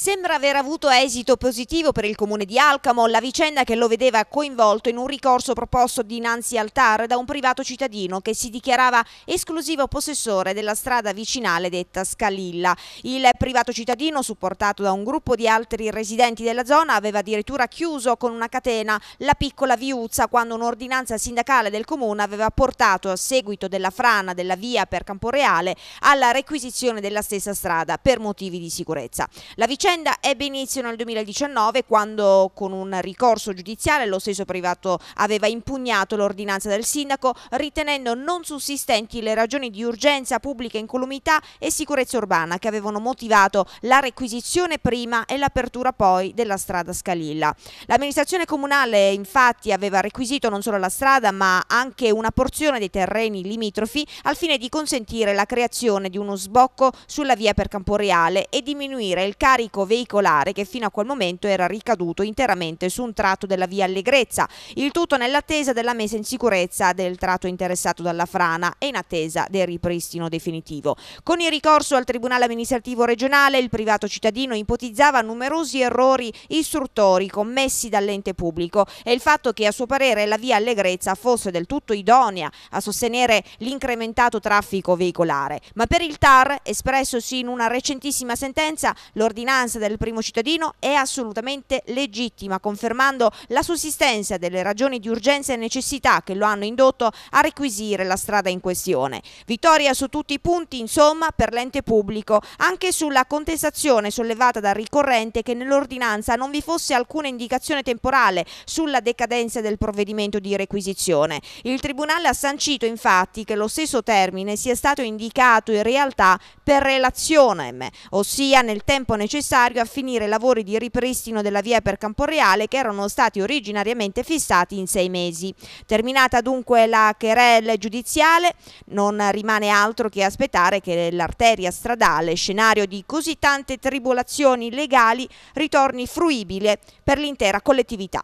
Sembra aver avuto esito positivo per il comune di Alcamo la vicenda che lo vedeva coinvolto in un ricorso proposto dinanzi al TAR da un privato cittadino che si dichiarava esclusivo possessore della strada vicinale detta Scalilla. Il privato cittadino, supportato da un gruppo di altri residenti della zona, aveva addirittura chiuso con una catena la piccola viuzza quando un'ordinanza sindacale del comune aveva portato a seguito della frana della via per Camporeale alla requisizione della stessa strada per motivi di sicurezza. La vicenda vicenda ebbe inizio nel 2019 quando con un ricorso giudiziale lo stesso privato aveva impugnato l'ordinanza del sindaco ritenendo non sussistenti le ragioni di urgenza, pubblica incolumità e sicurezza urbana che avevano motivato la requisizione prima e l'apertura poi della strada Scalilla. L'amministrazione comunale infatti aveva requisito non solo la strada ma anche una porzione dei terreni limitrofi al fine di consentire la creazione di uno sbocco sulla via per Camporeale e diminuire il carico traffico veicolare che fino a quel momento era ricaduto interamente su un tratto della via Allegrezza, il tutto nell'attesa della messa in sicurezza del tratto interessato dalla frana e in attesa del ripristino definitivo. Con il ricorso al Tribunale amministrativo regionale il privato cittadino ipotizzava numerosi errori istruttori commessi dall'ente pubblico e il fatto che a suo parere la via Allegrezza fosse del tutto idonea a sostenere l'incrementato traffico veicolare. Ma per il TAR, espressosi in una recentissima sentenza, l'ordinanza ordinanza del primo cittadino è assolutamente legittima, confermando la sussistenza delle ragioni di urgenza e necessità che lo hanno indotto a requisire la strada in questione. Vittoria su tutti i punti, insomma, per l'ente pubblico, anche sulla contestazione sollevata dal ricorrente che nell'ordinanza non vi fosse alcuna indicazione temporale sulla decadenza del provvedimento di requisizione. Il Tribunale ha sancito infatti che lo stesso termine sia stato indicato in realtà per relazione, ossia nel tempo necessario necessario a finire i lavori di ripristino della via per Camporeale che erano stati originariamente fissati in sei mesi. Terminata dunque la querelle giudiziale, non rimane altro che aspettare che l'arteria stradale, scenario di così tante tribolazioni legali, ritorni fruibile per l'intera collettività.